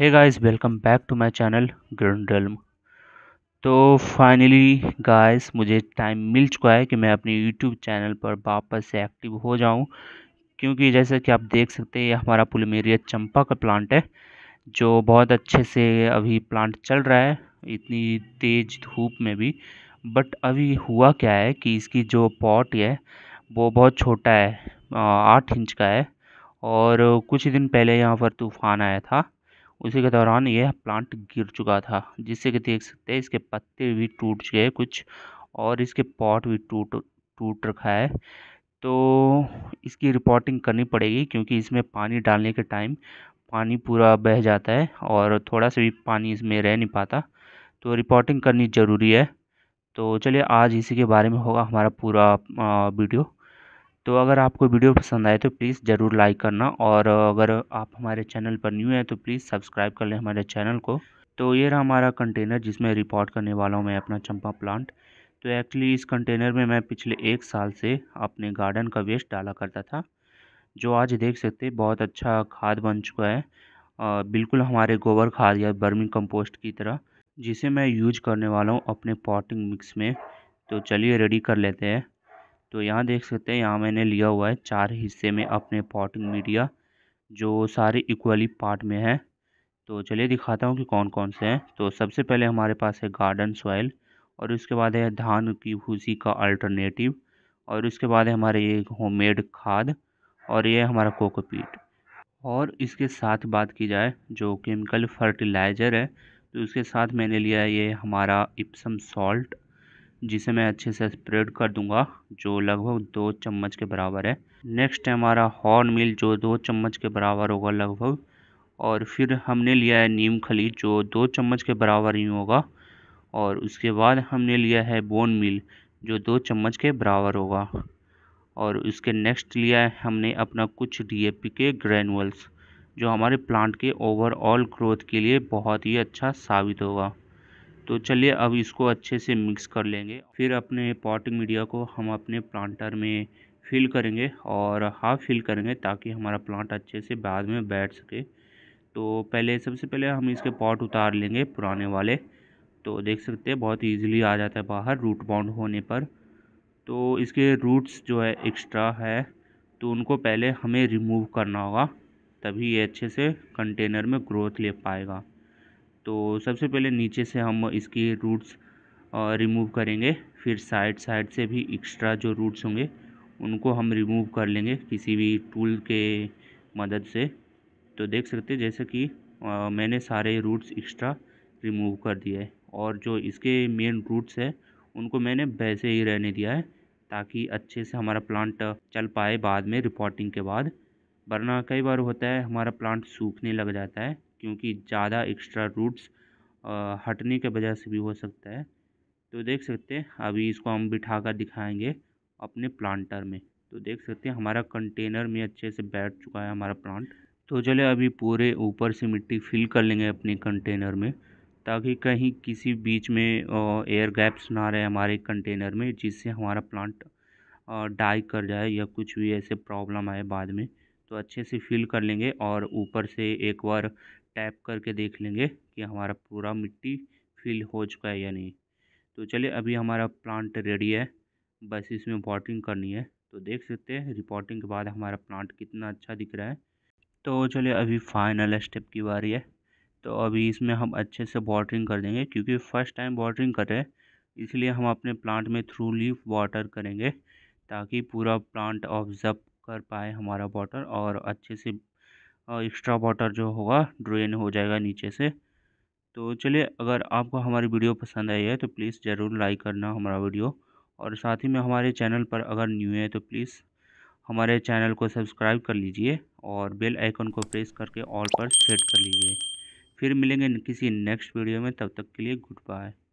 है guys welcome back to my channel ग्रंडल्म तो फाइनली गाइस मुझे टाइम मिल चुका है कि मैं अपने यूट्यूब चैनल पर वापस से एक्टिव हो जाऊं क्योंकि जैसा कि आप देख सकते हैं ये हमारा पुलमेरिया चंपा का प्लांट है जो बहुत अच्छे से अभी प्लांट चल रहा है इतनी तेज़ धूप में भी बट अभी हुआ क्या है कि इसकी जो पॉट है वो बहुत छोटा है आठ इंच का है और कुछ दिन पहले यहाँ पर तूफान आया था उसी के दौरान यह प्लांट गिर चुका था जिससे कि देख सकते हैं इसके पत्ते भी टूट गए कुछ और इसके पॉट भी टूट टूट रखा है तो इसकी रिपोर्टिंग करनी पड़ेगी क्योंकि इसमें पानी डालने के टाइम पानी पूरा बह जाता है और थोड़ा सा भी पानी इसमें रह नहीं पाता तो रिपोर्टिंग करनी ज़रूरी है तो चलिए आज इसी के बारे में होगा हमारा पूरा वीडियो तो अगर आपको वीडियो पसंद आए तो प्लीज़ ज़रूर लाइक करना और अगर आप हमारे चैनल पर न्यू हैं तो प्लीज़ सब्सक्राइब कर लें हमारे चैनल को तो ये रहा हमारा कंटेनर जिसमें रिपोर्ट करने वाला हूँ मैं अपना चंपा प्लांट तो एक्चुअली इस कंटेनर में मैं पिछले एक साल से अपने गार्डन का वेस्ट डाला करता था जो आज देख सकते बहुत अच्छा खाद बन चुका है आ, बिल्कुल हमारे गोबर खाद या बर्मी कंपोस्ट की तरह जिसे मैं यूज करने वाला हूँ अपने पॉटिंग मिक्स में तो चलिए रेडी कर लेते हैं तो यहाँ देख सकते हैं यहाँ मैंने लिया हुआ है चार हिस्से में अपने पॉटिंग मीडिया जो सारे इक्वली पार्ट में है तो चलिए दिखाता हूँ कि कौन कौन से हैं तो सबसे पहले हमारे पास है गार्डन सॉइल और उसके बाद है धान की भूसी का अल्टरनेटिव और उसके बाद है हमारे ये होममेड खाद और ये हमारा कोकोपीट और इसके साथ बात की जाए जो केमिकल फर्टिलाइज़र है तो उसके साथ मैंने लिया है ये हमारा इप्सम सॉल्ट जिसे मैं अच्छे से स्प्रेड कर दूंगा जो लगभग दो चम्मच के बराबर है नेक्स्ट है हमारा हॉर्न मिल जो दो चम्मच के बराबर होगा लगभग और फिर हमने लिया है नीम खली जो दो चम्मच के बराबर ही होगा और उसके बाद हमने लिया है बोन मिल जो दो चम्मच के बराबर होगा और उसके नेक्स्ट लिया है हमने अपना कुछ डी के ग्रैनुअल्स जो हमारे प्लांट के ओवरऑल ग्रोथ के लिए बहुत ही अच्छा साबित होगा तो चलिए अब इसको अच्छे से मिक्स कर लेंगे फिर अपने पॉटिंग मीडिया को हम अपने प्लांटर में फिल करेंगे और हाफ फिल करेंगे ताकि हमारा प्लांट अच्छे से बाद में बैठ सके तो पहले सबसे पहले हम इसके पॉट उतार लेंगे पुराने वाले तो देख सकते हैं बहुत ईजिली आ जाता है बाहर रूट बाउंड होने पर तो इसके रूट्स जो है एक्स्ट्रा है तो उनको पहले हमें रिमूव करना होगा तभी ये अच्छे से कंटेनर में ग्रोथ ले पाएगा तो सबसे पहले नीचे से हम इसकी रूट्स रिमूव करेंगे फिर साइड साइड से भी एक्स्ट्रा जो रूट्स होंगे उनको हम रिमूव कर लेंगे किसी भी टूल के मदद से तो देख सकते जैसे कि आ, मैंने सारे रूट्स एक्स्ट्रा रिमूव कर दिए है और जो इसके मेन रूट्स है उनको मैंने वैसे ही रहने दिया है ताकि अच्छे से हमारा प्लांट चल पाए बाद में रिपोर्टिंग के बाद वरना कई बार होता है हमारा प्लांट सूखने लग जाता है क्योंकि ज़्यादा एक्स्ट्रा रूट्स हटने के वजह से भी हो सकता है तो देख सकते हैं अभी इसको हम बिठा कर दिखाएँगे अपने प्लांटर में तो देख सकते हैं हमारा कंटेनर में अच्छे से बैठ चुका है हमारा प्लांट तो चले अभी पूरे ऊपर से मिट्टी फिल कर लेंगे अपने कंटेनर में ताकि कहीं किसी बीच में एयर गैप्स ना रहे हमारे कंटेनर में जिससे हमारा प्लांट डाई कर जाए या कुछ भी ऐसे प्रॉब्लम आए बाद में तो अच्छे से फिल कर लेंगे और ऊपर से एक बार टैप करके देख लेंगे कि हमारा पूरा मिट्टी फिल हो चुका है या नहीं तो चलिए अभी हमारा प्लांट रेडी है बस इसमें वॉटरिंग करनी है तो देख सकते हैं रिपोर्टिंग के बाद हमारा प्लांट कितना अच्छा दिख रहा है तो चलिए अभी फाइनल स्टेप की बारी है तो अभी इसमें हम अच्छे से वाटरिंग कर देंगे क्योंकि फ़र्स्ट टाइम वाटरिंग कर रहे हैं इसलिए हम अपने प्लांट में थ्रू लीफ वाटर करेंगे ताकि पूरा प्लांट ऑब्जर्व कर पाए हमारा वाटर और अच्छे से एक्स्ट्रा वाटर जो होगा ड्रेन हो जाएगा नीचे से तो चलिए अगर आपको हमारी वीडियो पसंद आई है तो प्लीज़ ज़रूर लाइक करना हमारा वीडियो और साथ ही में हमारे चैनल पर अगर न्यू है तो प्लीज़ हमारे चैनल को सब्सक्राइब कर लीजिए और बेल आइकन को प्रेस करके ऑल पर सेट कर लीजिए फिर मिलेंगे किसी नेक्स्ट वीडियो में तब तक के लिए गुड बाय